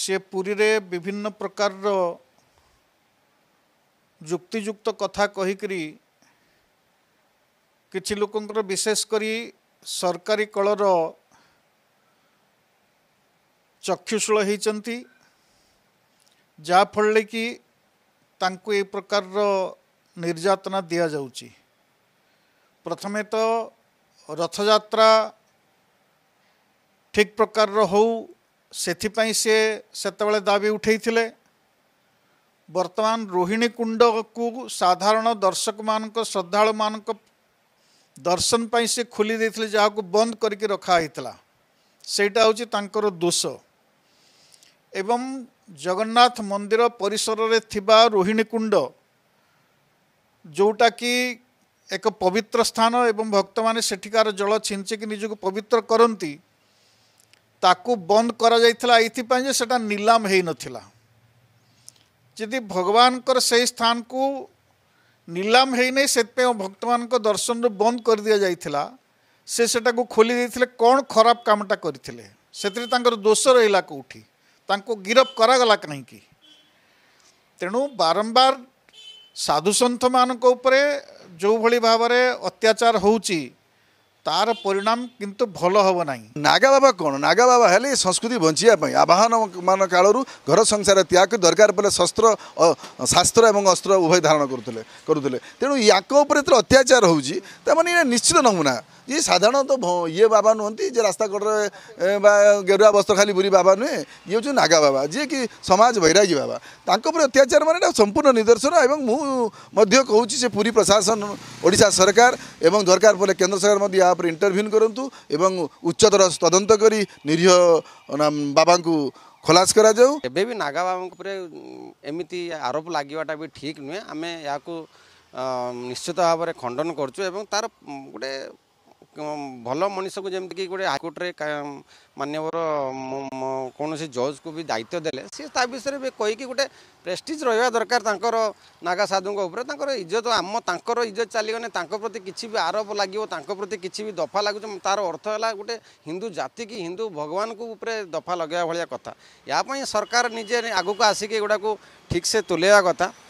ସେ ପୁରୀରେ ବିଭିନ୍ନ ପ୍ରକାରର ଯୁକ୍ତିଯୁକ୍ତ କଥା କହିକରି କିଛି ଲୋକଙ୍କର ବିଶେଷ କରି ସରକାରୀ କଳର ଚକ୍ଷୁଶୂଳ ହୋଇଛନ୍ତି ଯାହାଫଳରେ କି ତାଙ୍କୁ ଏ ପ୍ରକାରର ନିର୍ଯାତନା ଦିଆଯାଉଛି ପ୍ରଥମେ ତ ରଥଯାତ୍ରା ଠିକ୍ ପ୍ରକାରର ହଉ ସେଥିପାଇଁ ସିଏ ସେତେବେଳେ ଦାବି ଉଠାଇଥିଲେ ବର୍ତ୍ତମାନ ରୋହିଣୀ କୁଣ୍ଡକୁ ସାଧାରଣ ଦର୍ଶକମାନଙ୍କ ଶ୍ରଦ୍ଧାଳୁମାନଙ୍କ ଦର୍ଶନ ପାଇଁ ସେ ଖୋଲି ଦେଇଥିଲେ ଯାହାକୁ ବନ୍ଦ କରିକି ରଖା ହେଇଥିଲା ସେଇଟା ହେଉଛି ତାଙ୍କର ଦୋଷ ଏବଂ ଜଗନ୍ନାଥ ମନ୍ଦିର ପରିସରରେ ଥିବା ରୋହିଣୀ କୁଣ୍ଡ ଯେଉଁଟାକି ଏକ ପବିତ୍ର ସ୍ଥାନ ଏବଂ ଭକ୍ତମାନେ ସେଠିକାର ଜଳ ଛିଞ୍ଚିକି ନିଜକୁ ପବିତ୍ର କରନ୍ତି ताकू बंद कर नीलाम हो नाला जी भगवान से स्थान को नीलाम होना से भक्त मान दर्शन बंद कर दि जाइला से सेटा को खोली दे थे कौन खराब कामटा कर दोष रहा कौटी ताको गिरफ्त करागला कहीं तेणु बारंबार साधुसंथ मान जो भाव अत्याचार होची তার পরিণাম কিন্তু ভালো হব নাই নাগা বাবা কোন নাগা বাবা হলে সংস্কৃতি বঞ্জিয়া পায় আহ্বান মান কালরু ঘর সংসার ত্যাগ দরকার বলে शस्त्र শাস্ত্র এবং অস্ত্র উভয় ধারণ করতুললে করতুললে তেন ইয়াক উপর অত্যাচার হউজি তেমনি নিশ্চিত নমু না ये साधारणतः तो ये बाबा नुहति जे रास्ता कड़े गेरुआ वस्त्र खाली बुरी बाबा नुहे ये हूँ नागा बाबा जी कि समाज वैरागी बाबा अत्याचार मैंने संपूर्ण निदर्शन और मुझे कौच से पूरी प्रशासन ओडा सरकार एवं दरकार पड़े केन्द्र सरकार यहाँ पर इंटरभ्यून करूँ एवं उच्चतर तदंत कर निरीह बाबा को खलास କରାଯାଉ ଏବେ ବି ନାଗା ବାବାଙ୍କ ଉପରେ ଏମିତି ଆରୋପ ଲାଗିବାଟା ବି ଠିକ୍ निश्चित भाव खंडन कर ଭାବରେ ଭଲ ମଣିଷକୁ ଯେମିତିକି ଗୋଟେ ହାଇକୋର୍ଟରେ ମାନ୍ୟବର କୌଣସି ଜଜ୍କୁ ବି ଦାୟିତ୍ୱ ଦେଲେ ସିଏ ତା ବିଷୟରେ ବି କହିକି ଗୋଟେ ପ୍ରେଷ୍ଟିଜ୍ ରହିବା ଦରକାର ତାଙ୍କର ନାଗା ସାଧୁଙ୍କ ଉପରେ ତାଙ୍କର ଇଜ୍ଜତ ଆମ ତାଙ୍କର ଇଜ୍ଜତ ଚାଲିଗଲେ ତାଙ୍କ ପ୍ରତି କିଛି ବି ଆରୋପ ଲାଗିବ ତାଙ୍କ ପ୍ରତି କିଛି ବି ଦଫା ଲାଗୁଛି ତା'ର ଅର୍ଥ ହେଲା ଗୋଟେ ହିନ୍ଦୁ ଜାତି କି ହିନ୍ଦୁ ଭଗବାନଙ୍କୁ ଉପରେ ଦଫା ଲଗାଇବା ଭଳିଆ କଥା ଏହା ପାଇଁ ସରକାର ନିଜେ ଆଗକୁ ଆସିକି ଏଗୁଡ଼ାକୁ ଠିକ୍ସେ ତୁଲାଇବା କଥା